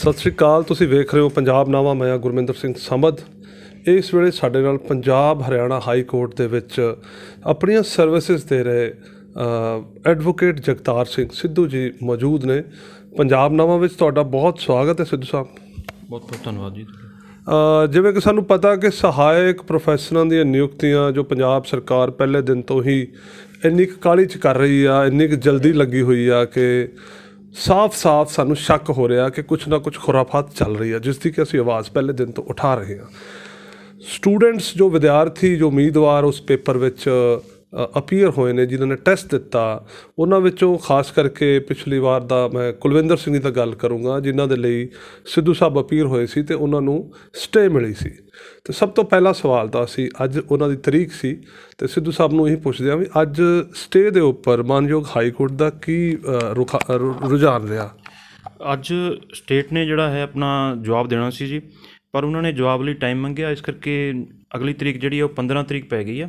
ਸਤਿ ਸ਼੍ਰੀ ਅਕਾਲ ਤੁਸੀਂ ਵੇਖ ਰਹੇ ਹੋ ਪੰਜਾਬ ਨਾਵਾ ਮੈਂ ਗੁਰਮਿੰਦਰ ਸਿੰਘ ਸਮਦ ਇਸ ਵੇਲੇ ਸਾਡੇ ਨਾਲ ਪੰਜਾਬ ਹਰਿਆਣਾ ਹਾਈ ਕੋਰਟ ਦੇ ਵਿੱਚ ਆਪਣੀਆਂ ਸਰਵਿਸਿਜ਼ ਦੇ ਰਹੇ ਐਡਵੋਕੇਟ ਜਗਤਾਰ ਸਿੰਘ ਸਿੱਧੂ ਜੀ ਮੌਜੂਦ ਨੇ ਪੰਜਾਬ ਨਾਵਾ ਵਿੱਚ ਤੁਹਾਡਾ ਬਹੁਤ ਸਵਾਗਤ ਹੈ ਸਿੱਧੂ ਸਾਹਿਬ ਬਹੁਤ ਬਹੁਤ ਧੰਨਵਾਦ ਜੀ ਜਿਵੇਂ ਕਿ ਸਾਨੂੰ ਪਤਾ ਕਿ ਸਹਾਇਕ ਪ੍ਰੋਫੈਸਰਾਂ ਦੀਆਂ ਨਿਯੁਕਤੀਆਂ ਜੋ ਪੰਜਾਬ ਸਰਕਾਰ ਪਹਿਲੇ ਦਿਨ ਤੋਂ ਹੀ ਇੰਨੀ ਕਾਲੀ ਚ ਕਰ ਰਹੀ ਆ ਇੰਨੀ ਜਲਦੀ ਲੱਗੀ ਹੋਈ ਆ ਕਿ ਸਾਫ਼-ਸਾਫ਼ ਸਾਨੂੰ ਸ਼ੱਕ ਹੋ ਰਿਹਾ ਕਿ ਕੁਝ ਨਾ ਕੁਝ ਖੁਰਾਫਾਤ ਚੱਲ ਰਹੀ ਹੈ ਜਿਸ ਦੀ ਕਿ ਅਸੀਂ ਆਵਾਜ਼ ਪਹਿਲੇ ਦਿਨ ਤੋਂ ਉਠਾ ਰਹੇ ਹਾਂ ਸਟੂਡੈਂਟਸ ਜੋ ਵਿਦਿਆਰਥੀ ਜੋ ਉਮੀਦਵਾਰ ਉਸ ਪੇਪਰ ਵਿੱਚ ਅਪੀਅਰ ਹੋਏ ਨੇ ਜਿਨ੍ਹਾਂ ਨੇ ਟੈਸਟ ਦਿੱਤਾ ਉਹਨਾਂ ਵਿੱਚੋਂ ਖਾਸ ਕਰਕੇ ਪਿਛਲੀ ਵਾਰ ਦਾ ਮੈਂ ਕੁਲਵਿੰਦਰ ਸਿੰਘ ਦੀ ਤਾਂ ਗੱਲ ਕਰੂੰਗਾ ਜਿਨ੍ਹਾਂ ਦੇ ਲਈ ਸਿੱਧੂ ਸਾਹਿਬ ਅਪੀਅਰ ਹੋਏ ਸੀ ਤੇ ਉਹਨਾਂ ਨੂੰ ਸਟੇ ਮਿਲੀ ਸੀ ਤੇ ਸਭ ਤੋਂ ਪਹਿਲਾ ਸਵਾਲ ਤਾਂ ਸੀ ਅੱਜ ਉਹਨਾਂ ਦੀ ਤਰੀਕ ਸੀ ਤੇ ਸਿੱਧੂ ਸਾਹਿਬ ਨੂੰ ਇਹ ਪੁੱਛਦੇ ਆ ਵੀ ਅੱਜ ਸਟੇ ਦੇ ਉੱਪਰ ਮਾਨਯੋਗ ਹਾਈ ਕੋਰਟ ਦਾ ਕੀ ਰੁਝਾਨ ਰਿਹਾ ਅੱਜ ਸਟੇਟ ਨੇ ਜਿਹੜਾ ਹੈ ਆਪਣਾ ਜਵਾਬ ਦੇਣਾ ਸੀ ਜੀ ਪਰ ਉਹਨਾਂ ਨੇ ਜਵਾਬ ਲਈ ਟਾਈਮ ਮੰਗਿਆ ਇਸ ਕਰਕੇ ਅਗਲੀ ਤਰੀਕ ਜਿਹੜੀ ਹੈ ਉਹ 15 ਤਰੀਕ ਪੈ ਗਈ ਆ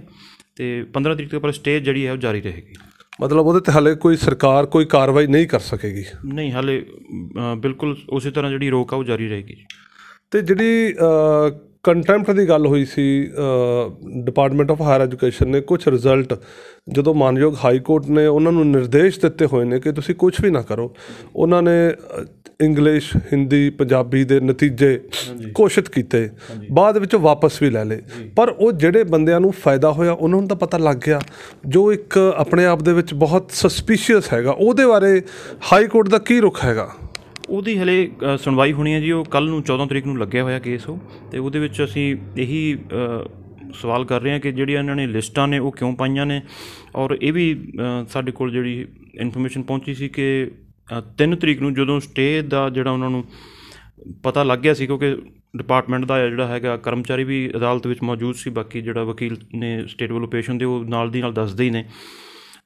ਤੇ 15 ਤਰੀਕ ਤੱਕ ਪਰ ਸਟੇਜ ਜਿਹੜੀ ਹੈ ਉਹ ਜਾਰੀ ਰਹੇਗੀ ਮਤਲਬ ਉਹਦੇ ਤੇ ਹਲੇ ਕੋਈ ਸਰਕਾਰ ਕੋਈ ਕਾਰਵਾਈ ਨਹੀਂ ਕਰ ਸਕੇਗੀ ਨਹੀਂ ਹਲੇ ਬਿਲਕੁਲ ਉਸੇ ਤਰ੍ਹਾਂ ਜਿਹੜੀ ਰੋਕ ਆ ਉਹ ਜਾਰੀ ਰਹੇਗੀ ਤੇ ਜਿਹੜੀ ਕੰਟੈਂਪਟ ਦੀ ਗੱਲ ਹੋਈ ਸੀ ਡਿਪਾਰਟਮੈਂਟ ਆਫ ਹਾਇਰ ਐਜੂਕੇਸ਼ਨ ਨੇ ਕੁਝ ਰਿਜ਼ਲਟ ਜਦੋਂ ਮਾਨਯੋਗ ਹਾਈ ਕੋਰਟ ਨੇ ਉਹਨਾਂ ਨੂੰ ਨਿਰਦੇਸ਼ ਦਿੱਤੇ ਹੋਏ ਨੇ ਕਿ ਤੁਸੀਂ ਕੁਝ ਵੀ ਨਾ ਕਰੋ ਉਹਨਾਂ ਨੇ ਇੰਗਲਿਸ਼ ਹਿੰਦੀ ਪੰਜਾਬੀ ਦੇ ਨਤੀਜੇ ਕੋਸ਼ਿਸ਼ ਕੀਤੇ ਬਾਅਦ ਵਿੱਚ ਵਾਪਸ ਵੀ ਲੈ ਲਏ ਪਰ ਉਹ ਜਿਹੜੇ ਬੰਦਿਆਂ ਨੂੰ ਫਾਇਦਾ ਹੋਇਆ ਉਹਨਾਂ ਨੂੰ ਤਾਂ ਪਤਾ ਲੱਗ ਗਿਆ ਜੋ ਇੱਕ ਆਪਣੇ ਆਪ ਦੇ ਵਿੱਚ ਬਹੁਤ ਸਸਪੀਸ਼ੀਅਸ ਹੈਗਾ ਉਹਦੇ ਬਾਰੇ ਹਾਈ ਕੋਰਟ ਦਾ ਕੀ ਰੁਖ ਹੈਗਾ ਉਹਦੀ ਹਲੇ ਸੁਣਵਾਈ ਹੋਣੀ ਹੈ ਜੀ ਉਹ ਕੱਲ ਨੂੰ 14 ਤਰੀਕ ਨੂੰ ਲੱਗਿਆ ਹੋਇਆ ਕੇਸ ਉਹ ਤੇ ਉਹਦੇ ਵਿੱਚ ਅਸੀਂ ਇਹੀ ਸਵਾਲ ਕਰ ਰਹੇ ਹਾਂ ਕਿ ਜਿਹੜੀਆਂ ਇਹਨਾਂ ਨੇ ਲਿਸਟਾਂ ਨੇ ਉਹ ਕਿਉਂ ਪਾਈਆਂ ਨੇ ਔਰ ਇਹ ਵੀ ਸਾਡੇ ਕੋਲ ਜਿਹੜੀ ਇਨਫੋਰਮੇਸ਼ਨ ਪਹੁੰਚੀ ਸੀ ਕਿ 3 ਤਰੀਕ ਨੂੰ ਜਦੋਂ ਸਟੇ ਦਾ ਜਿਹੜਾ ਉਹਨਾਂ ਨੂੰ ਪਤਾ ਲੱਗ ਗਿਆ ਸੀ ਕਿਉਂਕਿ ਡਿਪਾਰਟਮੈਂਟ ਦਾ ਜਿਹੜਾ ਹੈਗਾ ਕਰਮਚਾਰੀ ਵੀ ਅਦਾਲਤ ਵਿੱਚ ਮੌਜੂਦ ਸੀ ਬਾਕੀ ਜਿਹੜਾ ਵਕੀਲ ਨੇ ਸਟੇਟ ਵੱਲੋਂ ਪੇਸ਼ ਹੁੰਦੇ ਉਹ ਨਾਲ ਦੀ ਨਾਲ ਦੱਸਦੇ ਹੀ ਨੇ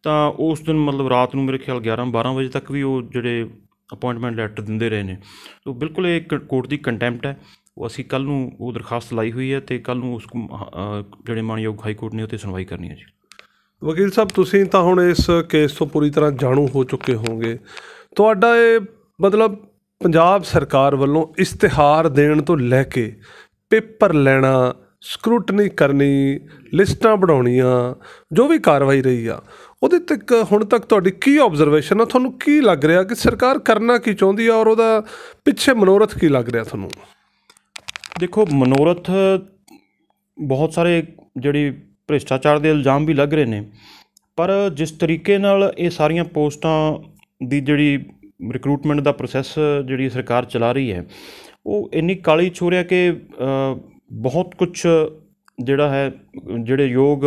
ਤਾਂ ਉਸ ਦਿਨ ਮਤਲਬ ਰਾਤ ਨੂੰ ਮੇਰੇ ਖਿਆਲ 11 12 ਵਜੇ ਤੱਕ ਵੀ ਉਹ ਜਿਹੜੇ ਅਪਾਇੰਟਮੈਂਟ ਲੈਟਰ ਦਿੰਦੇ ਰਹੇ ਨੇ ਤਾਂ ਬਿਲਕੁਲ ਇਹ ਕੋਰਟ ਦੀ ਕੰਟੈਂਪਟ ਹੈ ਉਹ ਅਸੀਂ ਕੱਲ ਨੂੰ ਉਹ ਦਰਖਾਸਤ ਲਾਈ ਹੋਈ ਹੈ ਤੇ ਕੱਲ ਨੂੰ ਉਸ ਜਿਹੜੇ ਮਾਨਯੋਗ ਹਾਈ ਕੋਰਟ ਨੇ ਉਹ ਤੇ ਸੁਣਵਾਈ ਕਰਨੀ ਹੈ ਜੀ ਵਕੀਲ ਸਾਹਿਬ ਤੁਸੀਂ ਤਾਂ ਹੁਣ ਇਸ ਕੇਸ ਤੋਂ ਪੂਰੀ ਤਰ੍ਹਾਂ ਜਾਣੂ ਹੋ ਚੁੱਕੇ ਹੋਵੋਗੇ ਤੁਹਾਡਾ ਇਹ ਮਤਲਬ ਪੰਜਾਬ ਸਰਕਾਰ ਵੱਲੋਂ ਇਸ਼ਤਿਹਾਰ ਦੇਣ ਤੋਂ ਲੈ ਕੇ ਪੇਪਰ ਲੈਣਾ ਸਕਰੂਟਨੀ ਕਰਨੀ ਲਿਸਟਾਂ ਬਣਾਉਣੀਆਂ ਜੋ ਵੀ ਕਾਰਵਾਈ ਰਹੀ ਆ ਉਹਦੇ ਤੱਕ ਹੁਣ ਤੱਕ ਤੁਹਾਡੀ ਕੀ ਆਬਜ਼ਰਵੇਸ਼ਨ ਆ ਤੁਹਾਨੂੰ ਕੀ ਲੱਗ ਰਿਹਾ ਕਿ ਸਰਕਾਰ ਕਰਨਾ ਕੀ ਚਾਹੁੰਦੀ ਆ ਔਰ ਉਹਦਾ ਪਿੱਛੇ ਮਨੋਰਥ ਕੀ ਲੱਗ ਰਿਹਾ ਤੁਹਾਨੂੰ ਦੇਖੋ ਮਨੋਰਥ ਬਹੁਤ ਸਾਰੇ ਜਿਹੜੀ ਭ੍ਰਿਸ਼ਟਾਚਾਰ ਦੇ ਇਲਜ਼ਾਮ ਵੀ ਲੱਗ ਰਹੇ ਨੇ ਪਰ ਜਿਸ ਤਰੀਕੇ ਨਾਲ ਇਹ ਸਾਰੀਆਂ ਪੋਸਟਾਂ ਦੀ ਜਿਹੜੀ ਰਿਕਰੂਟਮੈਂਟ ਦਾ ਪ੍ਰੋਸੈਸ ਜਿਹੜੀ ਸਰਕਾਰ ਚਲਾ ਰਹੀ ਹੈ ਉਹ ਇੰਨੀ ਕਾਲੀ ਛੋਰਿਆ ਕਿ ਬਹੁਤ ਕੁਝ ਜਿਹੜਾ ਹੈ ਜਿਹੜੇ ਯੋਗ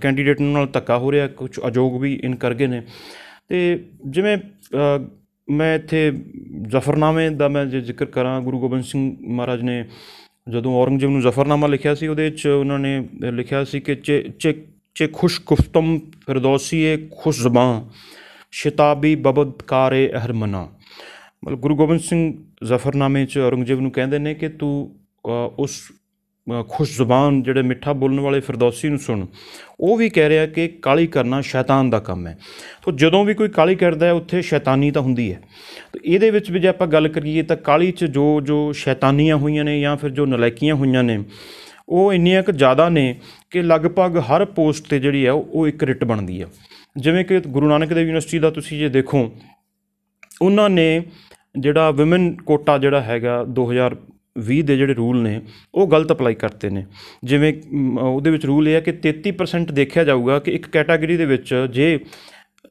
ਕੈਂਡੀਡੇਟ ਨਾਲ ਧੱਕਾ ਹੋ ਰਿਹਾ ਕੁਝ ਅਯੋਗ ਵੀ ਇਨ ਕਰ ਗਏ ਨੇ ਤੇ ਜਿਵੇਂ ਮੈਂ ਇੱਥੇ ਜ਼ਫਰਨਾਮੇ ਦਾ ਮੈਂ ਜੇ ਜ਼ਿਕਰ ਕਰਾਂ ਗੁਰੂ ਗੋਬਿੰਦ ਸਿੰਘ ਮਹਾਰਾਜ ਨੇ ਜਦੋਂ ਔਰੰਗਜ਼ੇਬ ਨੂੰ ਜ਼ਫਰਨਾਮਾ ਲਿਖਿਆ ਸੀ ਉਹਦੇ ਵਿੱਚ ਉਹਨਾਂ ਨੇ ਲਿਖਿਆ ਸੀ ਕਿ ਚੇ ਚੇ ਖੁਸ਼ ਕੁਫਤਮ ਫਿਰਦੌਸੀਏ ਖੁਸ਼ ਜ਼ਬਾਨ ਸ਼ਿਤਾਬੀ ਬਬਦਕਾਰੇ ਅਹਰਮਨਾ ਮਤਲਬ ਗੁਰੂ ਗੋਬਿੰਦ ਸਿੰਘ ਜ਼ਫਰਨਾਮੇ 'ਚ ਔਰੰਗਜ਼ੇਬ ਨੂੰ ਕਹਿੰਦੇ ਨੇ ਕਿ ਤੂੰ ਉਸ ਖੁਸ਼ ਜ਼ੁਬਾਨ ਜਿਹੜੇ ਮਿੱਠਾ ਬੋਲਣ ਵਾਲੇ ਫਿਰਦੌਸੀ ਨੂੰ ਸੁਣ ਉਹ ਵੀ ਕਹਿ ਰਿਹਾ ਕਿ ਕਾਲੀ ਕਰਨਾ ਸ਼ੈਤਾਨ ਦਾ ਕੰਮ ਹੈ ਤੋਂ ਜਦੋਂ ਵੀ ਕੋਈ ਕਾਲੀ ਕਰਦਾ ਹੈ ਉੱਥੇ ਸ਼ੈਤਾਨੀ ਤਾਂ ਹੁੰਦੀ ਹੈ ਤੇ ਇਹਦੇ ਵਿੱਚ ਵੀ ਜੇ ਆਪਾਂ ਗੱਲ ਕਰੀਏ ਤਾਂ ਕਾਲੀ 'ਚ ਜੋ ਜੋ ਸ਼ੈਤਾਨੀਆਂ ਹੋਈਆਂ ਨੇ ਜਾਂ ਫਿਰ ਜੋ ਨਲਾਇਕੀਆਂ ਹੋਈਆਂ ਨੇ ਉਹ ਇੰਨੀਆਂ ਕੁ ਜ਼ਿਆਦਾ ਨੇ ਕਿ ਲਗਭਗ ਹਰ ਪੋਸਟ ਤੇ ਜਿਹੜੀ ਹੈ ਉਹ ਇੱਕ ਰਿਟ ਬਣਦੀ ਆ ਜਿਵੇਂ ਕਿ ਗੁਰੂ ਨਾਨਕ ਦੇਵ ਯੂਨੀਵਰਸਿਟੀ ਦਾ ਤੁਸੀਂ ਜੇ ਦੇਖੋ ਉਹਨਾਂ ਨੇ ਜਿਹੜਾ ਔਮਨ ਕੋਟਾ ਜਿਹੜਾ ਹੈਗਾ 2020 ਦੇ ਜਿਹੜੇ ਰੂਲ ਨੇ ਉਹ ਗਲਤ ਅਪਲਾਈ ਕਰਤੇ ਨੇ ਜਿਵੇਂ ਉਹਦੇ ਵਿੱਚ ਰੂਲ ਇਹ ਹੈ ਕਿ 33% ਦੇਖਿਆ ਜਾਊਗਾ ਕਿ ਇੱਕ ਕੈਟਾਗਰੀ ਦੇ ਵਿੱਚ ਜੇ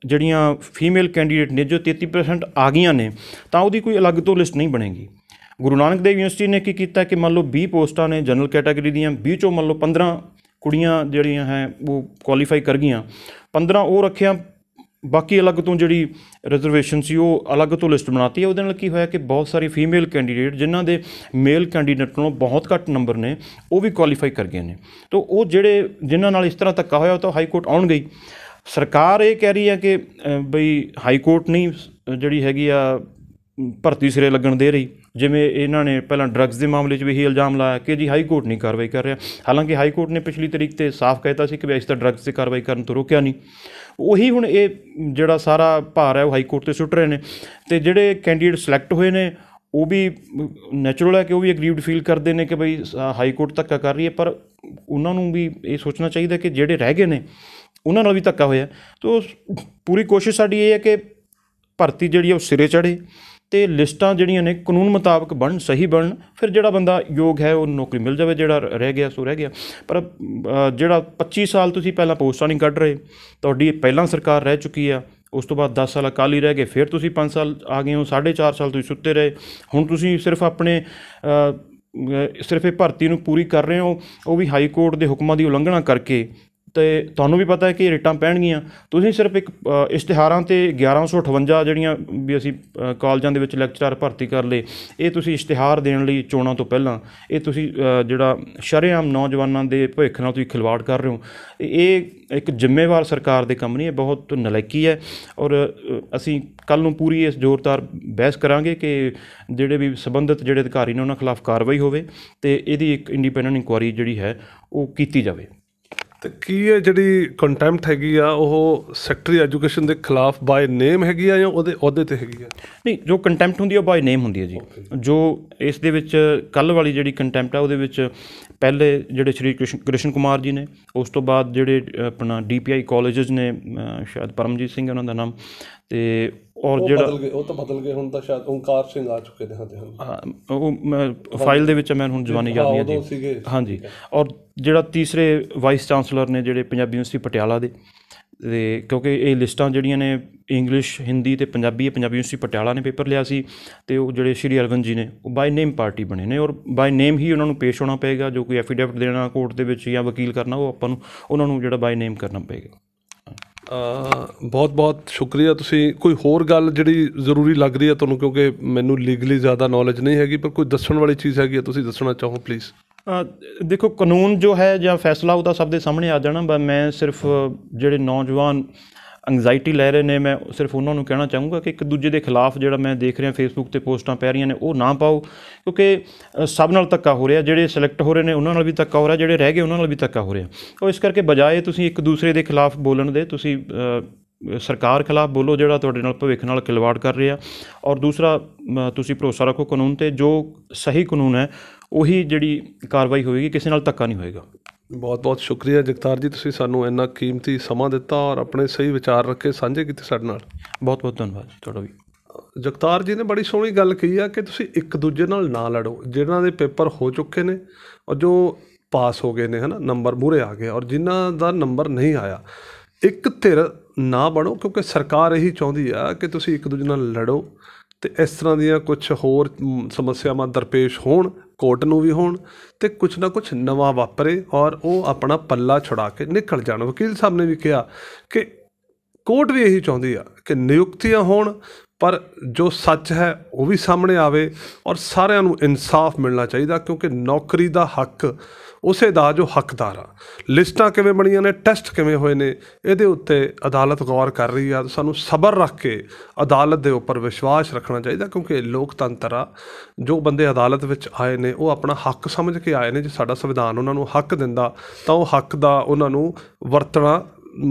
ਜਿਹੜੀਆਂ ਫੀਮੇਲ ਕੈਂਡੀਡੇਟ ਨੇ ਜੋ 33% ਆ ਗਈਆਂ ਨੇ ਤਾਂ ਉਹਦੀ ਕੋਈ ਅਲੱਗ ਤੋਂ ਲਿਸਟ ਨਹੀਂ ਬਣੇਗੀ ਗੁਰੂ ਨਾਨਕ ਦੇਵ ਯੂਨੀਵਰਸਿਟੀ ਨੇ ਕੀ ਕੀਤਾ ਕਿ ਮੰਨ ਲਓ 20 ਪੋਸਟਾਂ ਨੇ ਜਨਰਲ ਕੈਟਾਗਰੀ ਦੀਆਂ 20 ਚੋਂ ਮੰਨ ਲਓ 15 ਕੁੜੀਆਂ ਜਿਹੜੀਆਂ ਹੈ ਉਹ ਕੁਆਲੀਫਾਈ ਕਰ ਗਈਆਂ 15 ਉਹ ਰੱਖਿਆ ਬਾਕੀ ਅਲੱਗ ਤੋਂ ਜਿਹੜੀ ਰਿਜ਼ਰਵੇਸ਼ਨ ਸੀ ਉਹ ਅਲੱਗ ਤੋਂ ਲਿਸਟ ਬਣਾਤੀ ਹੈ ਉਹਦੇ ਨਾਲ ਕੀ ਹੋਇਆ ਕਿ ਬਹੁਤ ਸਾਰੇ ਫੀਮੇਲ ਕੈਂਡੀਡੇਟ ਜਿਨ੍ਹਾਂ ਦੇ ਮੇਲ ਕੈਂਡੀਡੇਟ ਨਾਲੋਂ ਬਹੁਤ ਘੱਟ ਨੰਬਰ ਨੇ ਉਹ ਵੀ ਕੁਆਲੀਫਾਈ ਕਰ ਗਏ ਨੇ ਤੋਂ ਉਹ ਜਿਹੜੇ ਜਿਨ੍ਹਾਂ ਨਾਲ ਇਸ ਤਰ੍ਹਾਂ ਤੱਕਾ ਹੋਇਆ ਉਹ ਤਾਂ ਹਾਈ ਕੋਰਟ ਆਉਣ ਗਈ ਸਰਕਾਰ ਇਹ ਕਹਿ ਰਹੀ ਹੈ ਕਿ ਬਈ ਹਾਈ ਕੋਰਟ ਨਹੀਂ ਜਿਹੜੀ ਹੈਗੀ ਆ ਭਰਤੀ ਸਿਰੇ ਲੱਗਣ ਦੇ ਰਹੀ ਜਿਵੇਂ ਇਹਨਾਂ ਨੇ ਪਹਿਲਾਂ ਡਰੱਗਸ ਦੇ ਮਾਮਲੇ 'ਚ ਵੀ ਇਹ ਇਲਜ਼ਾਮ ਲਾਇਆ ਕਿ ਜੀ ਹਾਈ ਕੋਰਟ ਨਹੀਂ ਕਾਰਵਾਈ ਕਰ ਰਿਹਾ ਹਾਲਾਂਕਿ ਹਾਈ ਕੋਰਟ ਨੇ ਪਿਛਲੀ ਤਰੀਕ ਤੇ ਸਾਫ਼ ਕਹਿਤਾ ਸੀ ਕਿ ਵੈਸੇ ਅਸੀਂ ਤਾਂ ਡਰੱਗਸ ਤੇ ਕਾਰਵਾਈ ਕਰਨ ਤੋਂ ਰੋਕਿਆ ਨਹੀਂ ਉਹੀ ਹੁਣ ਇਹ ਜਿਹੜਾ ਸਾਰਾ ਭਾਰ ਹੈ ਉਹ ਹਾਈ ਕੋਰਟ ਤੇ ਸੁੱਟ ਰਹੇ ਨੇ ਤੇ ਜਿਹੜੇ ਕੈਂਡੀਡੇਟ ਸਿਲੈਕਟ ਹੋਏ ਨੇ ਉਹ ਵੀ ਨੈਚੁਰਲ ਹੈ ਕਿ ਉਹ ਵੀ ਅਗਰੀਵਡ ਫੀਲ ਕਰਦੇ ਨੇ ਕਿ ਭਈ ਹਾਈ ਕੋਰਟ ਧੱਕਾ ਕਰ ਰਹੀ ਹੈ ਪਰ ਉਹਨਾਂ ਨੂੰ ਵੀ ਇਹ ਸੋਚਣਾ ਚਾਹੀਦਾ ਕਿ ਜਿਹੜੇ ਰਹਿ ਗਏ ਨੇ ਉਹਨਾਂ ਨਾਲ ਵੀ ਧੱਕਾ ਹੋਇਆ ਤਾਂ ਪੂਰੀ ਕੋਸ਼ਿਸ਼ ਸਾਡੀ ਇਹ ਹੈ ਕਿ ਭਰਤੀ ਜਿਹੜੀ ਉਹ ਸਿਰੇ ਚੜੇ ਤੇ ਲਿਸਟਾਂ ਜਿਹੜੀਆਂ ਨੇ ਕਾਨੂੰਨ ਮੁਤਾਬਕ ਬਣਨ ਸਹੀ ਬਣਨ ਫਿਰ ਜਿਹੜਾ ਬੰਦਾ ਯੋਗ ਹੈ ਉਹ ਨੌਕਰੀ ਮਿਲ ਜਾਵੇ ਜਿਹੜਾ ਰਹਿ ਗਿਆ ਸੋ ਰਹਿ ਗਿਆ ਪਰ ਜਿਹੜਾ 25 ਸਾਲ ਤੁਸੀਂ ਪਹਿਲਾਂ ਪੋਸਟਾਂ ਨਹੀਂ ਕੱਢ ਰਹੇ ਤੁਹਾਡੀ ਪਹਿਲਾਂ ਸਰਕਾਰ ਰਹਿ ਚੁੱਕੀ ਆ ਉਸ ਤੋਂ ਬਾਅਦ 10 ਸਾਲ ਅਕਾਲੀ ਰਹਿ ਗਏ ਫਿਰ ਤੁਸੀਂ 5 ਸਾਲ ਆ ਗਏ ਹੋ 4.5 ਸਾਲ ਤੁਸੀਂ ਸੁੱਤੇ ਰਹੇ ਹੁਣ ਤੁਸੀਂ ਸਿਰਫ ਆਪਣੇ ਸਿਰਫ ਇਹ ਭਰਤੀ ਨੂੰ ਪੂਰੀ ਕਰ ਰਹੇ ਹੋ ਉਹ ਵੀ ਹਾਈ ਕੋਰਟ ਦੇ ਹੁਕਮਾਂ ਦੀ ਉਲੰਘਣਾ ਕਰਕੇ ਤੇ ਤੁਹਾਨੂੰ ਵੀ ਪਤਾ ਹੈ ਕਿ ਰੇਟਾਂ ਪੈਣਗੀਆਂ ਤੁਸੀਂ ਸਿਰਫ ਇੱਕ ਇਸ਼ਤਿਹਾਰਾਂ ਤੇ 1158 ਜਿਹੜੀਆਂ ਵੀ ਅਸੀਂ ਕਾਲਜਾਂ ਦੇ ਵਿੱਚ ਲੈਕਚਰਰ ਭਰਤੀ ਕਰ ਲਏ ਇਹ ਤੁਸੀਂ ਇਸ਼ਤਿਹਾਰ ਦੇਣ ਲਈ ਚੋਣਾਂ ਤੋਂ ਪਹਿਲਾਂ ਇਹ ਤੁਸੀਂ ਜਿਹੜਾ ਸ਼ਰੇਆਮ ਨੌਜਵਾਨਾਂ ਦੇ ਭਵਿੱਖ ਨਾਲ ਤੁਸੀਂ ਖਿਲਵਾੜ ਕਰ ਰਹੇ ਹੋ ਇਹ ਇੱਕ ਜ਼ਿੰਮੇਵਾਰ ਸਰਕਾਰ ਦੇ ਕੰਮ ਨਹੀਂ ਹੈ ਬਹੁਤ ਨਲਾਇਕੀ ਹੈ ਔਰ ਅਸੀਂ ਕੱਲ ਨੂੰ ਪੂਰੀ ਇਸ ਜ਼ੋਰਦਾਰ ਬਹਿਸ ਕਰਾਂਗੇ ਕਿ ਜਿਹੜੇ ਵੀ ਸਬੰਧਤ ਜਿਹੜੇ ਅਧਿਕਾਰੀ ਨੇ ਉਹਨਾਂ ਖਿਲਾਫ ਕਾਰਵਾਈ ਹੋਵੇ ਤੇ ਇਹਦੀ ਇੱਕ ਇੰਡੀਪੈਂਡੈਂਟ ਇਨਕੁਆਰੀ ਜਿਹੜੀ ਹੈ ਉਹ ਕੀਤੀ ਜਾਵੇ ਤੇ ਕੀ ਇਹ ਜਿਹੜੀ ਕੰਟੈਂਪਟ ਹੈਗੀ ਆ ਉਹ ਸੈਕਟਰੀ ਐਜੂਕੇਸ਼ਨ ਦੇ ਖਿਲਾਫ ਬਾਈ ਨੇਮ ਹੈਗੀ ਆ ਜਾਂ ਉਹਦੇ ਅਹੁਦੇ ਤੇ ਹੈਗੀ ਆ ਨਹੀਂ ਜੋ ਕੰਟੈਂਪਟ ਹੁੰਦੀ ਆ ਬਾਈ ਨੇਮ ਹੁੰਦੀ ਆ ਜੀ ਜੋ ਇਸ ਦੇ ਵਿੱਚ ਕੱਲ ਵਾਲੀ ਜਿਹੜੀ ਕੰਟੈਂਪਟ ਆ ਉਹਦੇ ਵਿੱਚ ਪਹਿਲੇ ਜਿਹੜੇ ਸ਼੍ਰੀ ਕ੍ਰਿਸ਼ਨ ਕੁਮਾਰ ਜੀ ਨੇ ਉਸ ਤੋਂ ਬਾਅਦ ਜਿਹੜੇ ਆਪਣਾ ਡੀਪੀਆਈ ਕਾਲਜਸ ਨੇ ਸ਼ਾਇਦ ਪਰਮਜੀਤ ਸਿੰਘ ਉਹਨਾਂ ਦਾ ਨਾਮ ਤੇ ਔਰ ਜਿਹੜਾ ਬਦਲ ਗਏ ਉਹ ਤਾਂ ਬਦਲ ਗਏ ਹੁਣ ਤਾਂ ਸ਼ਾਇਦ ਓਮਕਾਰ ਸਿੰਘ ਆ ਚੁੱਕੇ ਨੇ ਹਾਂ ਤੇ ਉਹ ਫਾਈਲ ਦੇ ਵਿੱਚ ਮੈਂ ਹੁਣ ਜਵਾਨੀ ਯਾਦ ਨਹੀਂ ਆਦੀ ਹਾਂਜੀ ਔਰ ਜਿਹੜਾ ਤੀਸਰੇ ਵਾਈਸ ਚਾਂਸਲਰ ਨੇ ਜਿਹੜੇ ਪੰਜਾਬੀ ਯੂਨੀਵਰਸਿਟੀ ਪਟਿਆਲਾ ਦੇ ਤੇ ਕਿਉਂਕਿ ਇਹ ਲਿਸਟਾਂ ਜਿਹੜੀਆਂ ਨੇ ਇੰਗਲਿਸ਼ ਹਿੰਦੀ ਤੇ ਪੰਜਾਬੀ ਇਹ ਪੰਜਾਬੀ ਯੂਨੀਵਰਸਿਟੀ ਪਟਿਆਲਾ ਨੇ ਪੇਪਰ ਲਿਆ ਸੀ ਤੇ ਉਹ ਜਿਹੜੇ ਸ਼੍ਰੀ ਅਲਵਨ ਜੀ ਨੇ ਉਹ ਬਾਈ ਨੇਮ ਪਾਰਟੀ ਬਣੇ ਨੇ ਔਰ ਬਾਈ ਨੇਮ ਹੀ ਉਹਨਾਂ ਨੂੰ ਪੇਸ਼ ਹੋਣਾ ਪਏਗਾ ਜੋ ਕੋਈ ਐਫੀਡੇਵਿਟ ਦੇਣਾ ਕੋਰਟ ਦੇ ਵਿੱਚ ਜਾਂ ਵਕੀਲ ਕਰਨਾ ਉਹ ਆਪਾਂ ਨੂੰ ਉਹਨਾਂ ਨੂੰ ਜਿਹੜਾ ਬਾਈ ਨੇਮ ਕਰਨਾ ਪਏਗਾ ਬਹੁਤ ਬਹੁਤ ਸ਼ੁਕਰੀਆ ਤੁਸੀਂ ਕੋਈ ਹੋਰ ਗੱਲ ਜਿਹੜੀ ਜ਼ਰੂਰੀ ਲੱਗ ਰਹੀ ਹੈ ਤੁਹਾਨੂੰ ਕਿਉਂਕਿ ਮੈਨੂੰ ਲੀਗਲੀ ਜ਼ਿਆਦਾ ਨੌਲੇਜ ਨਹੀਂ ਹੈਗੀ ਪਰ ਕੋਈ ਦੱਸਣ ਵਾਲੀ ਚੀਜ਼ ਹੈਗੀ ਹੈ ਤੁਸੀਂ ਦੱਸਣਾ ਚਾਹੋ ਪਲੀਜ਼ ਦੇਖੋ ਕਾਨੂੰਨ ਜੋ ਹੈ ਜਾਂ ਫੈਸਲਾ ਤਾਂ ਸਭ ਦੇ ਸਾਹਮਣੇ ਆ ਜਾਣਾ ਮੈਂ ਸਿਰਫ ਜਿਹੜੇ ਨੌਜਵਾਨ ਐਂਗਜ਼ਾਇਟੀ ਲੈ ਰਹੇ ਨੇ ਮੈਂ ਸਿਰਫ ਉਹਨਾਂ ਨੂੰ ਕਹਿਣਾ ਚਾਹੂੰਗਾ ਕਿ ਇੱਕ ਦੂਜੇ ਦੇ ਖਿਲਾਫ ਜਿਹੜਾ ਮੈਂ ਦੇਖ ਰਿਹਾ ਫੇਸਬੁੱਕ ਤੇ ਪੋਸਟਾਂ ਪੈ ਰਹੀਆਂ ਨੇ ਉਹ ਨਾ ਪਾਓ ਕਿਉਂਕਿ ਸਭ ਨਾਲ ਧੱਕਾ ਹੋ ਰਿਹਾ ਜਿਹੜੇ ਸਿਲੈਕਟ ਹੋ ਰਹੇ ਨੇ ਉਹਨਾਂ ਨਾਲ ਵੀ ਧੱਕਾ ਹੋ ਰਿਹਾ ਜਿਹੜੇ ਰਹਿ ਗਏ ਉਹਨਾਂ ਨਾਲ ਵੀ ਧੱਕਾ ਹੋ ਰਿਹਾ ਉਹ ਇਸ ਕਰਕੇ ਬਜਾਏ ਤੁਸੀਂ ਇੱਕ ਦੂਸਰੇ ਦੇ ਖਿਲਾਫ ਬੋਲਣ ਦੇ ਤੁਸੀਂ ਸਰਕਾਰ ਖਿਲਾਫ ਬੋਲੋ ਜਿਹੜਾ ਤੁਹਾਡੇ ਨਾਲ ਭਵਿੱਖ ਨਾਲ ਖਿਲਵਾੜ ਕਰ ਰਿਹਾ ਔਰ ਦੂਸਰਾ ਤੁਸੀਂ ਭਰੋਸਾ ਰੱਖੋ ਕਾਨੂੰਨ ਤੇ ਜੋ ਸਹੀ ਕਾਨੂੰਨ ਹੈ ਉਹੀ ਜਿਹੜੀ ਕਾਰਵਾਈ ਹੋਏਗੀ ਕਿਸੇ ਨਾਲ ਧੱਕਾ ਨਹੀਂ ਹੋਏਗਾ ਬਹੁਤ ਬਹੁਤ ਸ਼ੁਕਰੀਆ ਜਗਤਾਰ ਜੀ ਤੁਸੀਂ ਸਾਨੂੰ ਇੰਨਾ ਕੀਮਤੀ ਸਮਾਂ ਦਿੱਤਾ ਔਰ ਆਪਣੇ ਸਹੀ ਵਿਚਾਰ ਰੱਖੇ ਸਾਂਝੇ ਕੀਤੇ ਸਾਡੇ ਨਾਲ ਬਹੁਤ ਬਹੁਤ ਧੰਨਵਾਦ ਤੁਹਾਡਾ ਵੀ ਜਗਤਾਰ ਜੀ ਨੇ ਬੜੀ ਸੋਹਣੀ ਗੱਲ ਕਹੀ ਆ ਕਿ ਤੁਸੀਂ ਇੱਕ ਦੂਜੇ ਨਾਲ ਨਾ ਲੜੋ ਜਿਨ੍ਹਾਂ ਦੇ ਪੇਪਰ ਹੋ ਚੁੱਕੇ ਨੇ ਔਰ ਜੋ ਪਾਸ ਹੋ ਗਏ ਨੇ ਹਨਾ ਨੰਬਰ ਮੂਰੇ ਆ ਗਏ ਔਰ ਜਿਨ੍ਹਾਂ ਦਾ ਨੰਬਰ ਨਹੀਂ ਆਇਆ ਇੱਕ ਧਿਰ ਨਾ ਬਣੋ ਕਿਉਂਕਿ ਸਰਕਾਰ ਇਹੀ ਚਾਹੁੰਦੀ ਆ ਕਿ ਤੁਸੀਂ ਇੱਕ ਦੂਜੇ ਨਾਲ ਲੜੋ ਤੇ ਇਸ ਤਰ੍ਹਾਂ ਦੀਆਂ ਕੁਝ ਹੋਰ ਸਮੱਸਿਆਵਾਂ ਦਰਪੇਸ਼ ਹੋਣ ਕੋਰਟ ਨੂੰ ਵੀ ਹੋਣ ਤੇ ਕੁਛ ਨਾ ਕੁਛ ਨਵਾਂ ਵਾਪਰੇ ਔਰ ਉਹ ਆਪਣਾ ਪੱਲਾ ਛੁਡਾ ਕੇ ਨਿਕਲ ਜਾਣ ਵਕੀਲ ਸਾਹਿਬ ਨੇ ਵੀ ਕਿਹਾ ਕਿ ਕੋਰਟ ਵੀ ਇਹੀ ਚਾਹੁੰਦੀ ਆ ਕਿ ਨਿਯੁਕਤੀਆਂ ਹੋਣ ਪਰ ਜੋ ਸੱਚ ਹੈ ਉਹ ਵੀ ਸਾਹਮਣੇ ਆਵੇ ਔਰ ਸਾਰਿਆਂ ਨੂੰ ਇਨਸਾਫ ਮਿਲਣਾ ਚਾਹੀਦਾ ਕਿਉਂਕਿ ਨੌਕਰੀ ਦਾ ਹੱਕ ਉਸੇ ਦਾ ਜੋ ਹੱਕਦਾਰ ਆ ਲਿਸਟਾਂ ਕਿਵੇਂ ਬਣੀਆਂ ਨੇ ਟੈਸਟ ਕਿਵੇਂ ਹੋਏ ਨੇ ਇਹਦੇ ਉੱਤੇ ਅਦਾਲਤ ਗੌਰ ਕਰ ਰਹੀ ਆ ਸਾਨੂੰ ਸਬਰ ਰੱਖ ਕੇ ਅਦਾਲਤ ਦੇ ਉੱਪਰ ਵਿਸ਼ਵਾਸ ਰੱਖਣਾ ਚਾਹੀਦਾ ਕਿਉਂਕਿ ਲੋਕਤੰਤਰ ਆ ਜੋ ਬੰਦੇ ਅਦਾਲਤ ਵਿੱਚ ਆਏ ਨੇ ਉਹ ਆਪਣਾ ਹੱਕ ਸਮਝ ਕੇ ਆਏ ਨੇ ਜੇ ਸਾਡਾ ਸੰਵਿਧਾਨ ਉਹਨਾਂ ਨੂੰ ਹੱਕ ਦਿੰਦਾ ਤਾਂ ਉਹ ਹੱਕ ਦਾ ਉਹਨਾਂ ਨੂੰ ਵਰਤਣਾ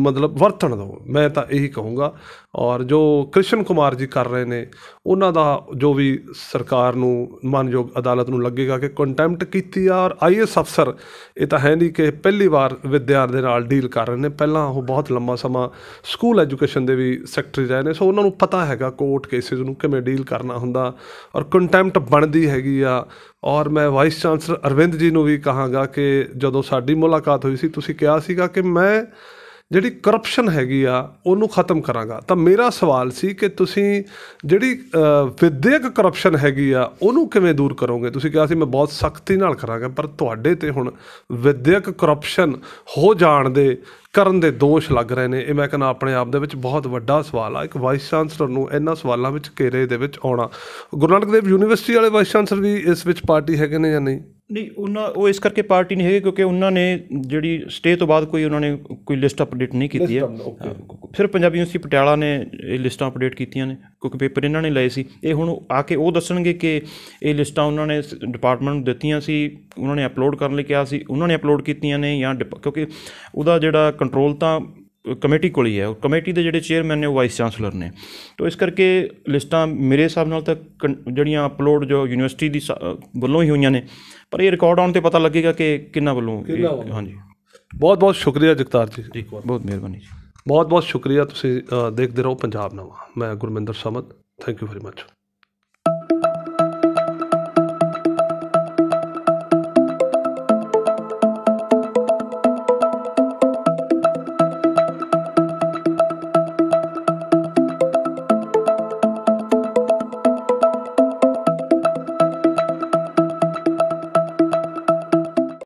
ਮਤਲਬ ਵਰਤਣ ਦੋ ਮੈਂ ਤਾਂ ਇਹੀ ਕਹੂੰਗਾ ਔਰ ਜੋ ਕ੍ਰਿਸ਼ਨ ਕੁਮਾਰ ਜੀ ਕਰ ਰਹੇ ਨੇ ਉਹਨਾਂ ਦਾ ਜੋ ਵੀ ਸਰਕਾਰ ਨੂੰ ਮਨਯੋਗ ਅਦਾਲਤ ਨੂੰ ਲੱਗੇਗਾ ਕਿ ਕੰਟੈਂਪਟ ਕੀਤੀ ਆ ਔਰ ਆਈਐਸ ਅਫਸਰ ਇਹ ਤਾਂ ਹੈ ਨਹੀਂ ਕਿ ਪਹਿਲੀ ਵਾਰ ਵਿਦਿਆਰਥੀ ਦੇ ਨਾਲ ਡੀਲ ਕਰ ਰਹੇ ਨੇ ਪਹਿਲਾਂ ਉਹ ਬਹੁਤ ਲੰਮਾ ਸਮਾਂ ਸਕੂਲ ਐਜੂਕੇਸ਼ਨ ਦੇ ਵੀ ਸੈਕਟਰੀ ਰਹੇ ਨੇ ਸੋ ਉਹਨਾਂ ਨੂੰ ਪਤਾ ਹੈਗਾ ਕੋਰਟ ਕੇਸਿਸ ਨੂੰ ਕਿਵੇਂ ਡੀਲ ਕਰਨਾ ਹੁੰਦਾ ਔਰ ਕੰਟੈਂਪਟ ਬਣਦੀ ਹੈਗੀ ਆ ਔਰ ਮੈਂ ਵਾਈਸ ਚਾਂਸਲਰ ਅਰਵਿੰਦ ਜੀ ਨੂੰ ਵੀ ਕਹਾਂਗਾ ਕਿ ਜਦੋਂ ਸਾਡੀ ਮੁਲਾਕਾਤ ਹੋਈ ਸੀ ਤੁਸੀਂ ਕਿਹਾ ਸੀਗਾ ਕਿ ਮੈਂ ਜਿਹੜੀ ਕਰਪਸ਼ਨ ਹੈਗੀ ਆ ਉਹਨੂੰ ਖਤਮ ਕਰਾਂਗਾ ਤਾਂ ਮੇਰਾ ਸਵਾਲ ਸੀ ਕਿ ਤੁਸੀਂ ਜਿਹੜੀ ਵਿਦਿਅਕ ਕਰਪਸ਼ਨ ਹੈਗੀ ਆ ਉਹਨੂੰ ਕਿਵੇਂ ਦੂਰ ਕਰੋਗੇ ਤੁਸੀਂ ਕਿਹਾ ਸੀ ਮੈਂ ਬਹੁਤ ਸਖਤੀ ਨਾਲ ਕਰਾਂਗਾ ਪਰ ਤੁਹਾਡੇ ਤੇ ਹੁਣ ਵਿਦਿਅਕ ਕਰਪਸ਼ਨ ਹੋ ਜਾਣ ਦੇ ਕਰਨ ਦੇ ਦੋਸ਼ ਲੱਗ ਰਹੇ ਨੇ ਇਹ ਮੈਂ ਕਹਿੰਦਾ ਆਪਣੇ ਆਪ ਦੇ ਵਿੱਚ ਬਹੁਤ ਵੱਡਾ ਸਵਾਲ ਆ ਇੱਕ ਵਾਈਸ ਚਾਂਸਲਰ ਨੂੰ ਇਹਨਾਂ ਸਵਾਲਾਂ ਵਿੱਚ ਘੇਰੇ ਦੇ ਵਿੱਚ ਆਉਣਾ ਗੁਰੂ ਨਾਨਕ ਦੇਵ ਯੂਨੀਵਰਸਿਟੀ ਵਾਲੇ ਵਾਈਸ ਚਾਂਸਲਰ ਵੀ ਇਸ ਵਿੱਚ ਪਾਰਟੀ ਹੈਗੇ ਨੇ ਜਾਂ ਨਹੀਂ ਨਹੀਂ ਉਹਨਾਂ ਉਹ ਇਸ ਕਰਕੇ ਪਾਰਟੀ ਨਹੀਂ ਹੈਗੇ ਕਿਉਂਕਿ ਉਹਨਾਂ ਨੇ ਜਿਹੜੀ ਸਟੇ ਤੋਂ ਬਾਅਦ ਕੋਈ ਉਹਨਾਂ ਨੇ ਕੋਈ ਲਿਸਟ ਅਪਡੇਟ ਨਹੀਂ ਕੀਤੀ ਹੈ ਸਿਰਫ ਪੰਜਾਬੀ ਯੂਨੀਵਰਸਿਟੀ ਪਟਿਆਲਾ ਨੇ ਇਹ ਲਿਸਟਾਂ ਅਪਡੇਟ ਕੀਤੀਆਂ ਨੇ ਕਿਉਂਕਿ ਪੇਪਰ ਇਹਨਾਂ ਨੇ ਲਏ ਸੀ ਇਹ ਹੁਣ ਆ ਕੇ ਉਹ ਦੱਸਣਗੇ ਕਿ ਇਹ ਲਿਸਟਾਂ ਉਹਨਾਂ ਨੇ ਡਿਪਾਰਟਮੈਂਟ ਨੂੰ ਦਿੱਤੀਆਂ ਸੀ ਉਹਨਾਂ ਨੇ ਅਪਲੋਡ ਕਰਨ ਲਈ ਕਿਹਾ ਸੀ ਉਹਨਾਂ ਨੇ ਅਪਲੋਡ ਕੀਤੀਆਂ ਨੇ ਜਾਂ ਕਿਉਂਕਿ ਉਹਦਾ ਜਿਹੜਾ ਕੰਟਰੋਲ ਤਾਂ ਕਮੇਟੀ ਕੋਲ ਹੀ ਹੈ ਉਹ ਕਮੇਟੀ ਦੇ ਜਿਹੜੇ ਚੇਅਰਮੈਨ ਨੇ ਉਹ ਵਾਈਸ ਚਾਂਸਲਰ ਨੇ ਤੋਂ ਇਸ ਕਰਕੇ ਲਿਸਟਾਂ ਮੇਰੇ ਹਿਸਾਬ ਨਾਲ ਤਾਂ ਜਿਹੜੀਆਂ ਅਪਲੋਡ ਜੋ ਯੂਨੀਵਰਸਿਟੀ ਦੀ ਵੱਲੋਂ ਹੀ ਹੋਈਆਂ ਨੇ ਪਰ ਇਹ ਰਿਕਾਰਡ ਆਉਣ ਤੇ ਪਤਾ ਲੱਗੇਗਾ ਕਿ ਕਿੰਨਾ ਵੱਲੋਂ ਹਾਂਜੀ ਬਹੁਤ ਬਹੁਤ ਸ਼ੁਕਰੀਆ ਜਗਤਾਰ ਜੀ ਬਹੁਤ ਮਿਹਰਬਾਨੀ ਜੀ ਬਹੁਤ ਬਹੁਤ ਸ਼ੁਕਰੀਆ ਤੁਸੀਂ ਦੇਖਦੇ ਰਹੋ ਪੰਜਾਬ ਨਵਾ ਮੈਂ Gurminder Samad thank you very much